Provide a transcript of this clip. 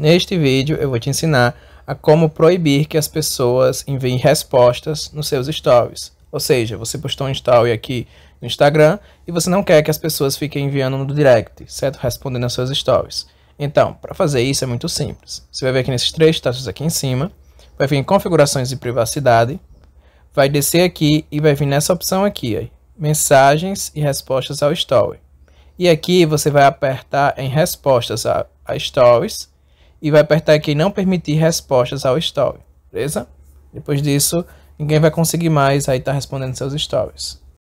Neste vídeo eu vou te ensinar a como proibir que as pessoas enviem respostas nos seus stories. Ou seja, você postou um story aqui no Instagram e você não quer que as pessoas fiquem enviando no direct, certo? Respondendo aos seus stories. Então, para fazer isso é muito simples. Você vai vir aqui nesses três taxas aqui em cima, vai vir em configurações de privacidade, vai descer aqui e vai vir nessa opção aqui, aí, mensagens e respostas ao story. E aqui você vai apertar em respostas a, a stories e vai apertar aqui não permitir respostas ao story, beleza? Depois disso, ninguém vai conseguir mais aí estar tá respondendo seus stories.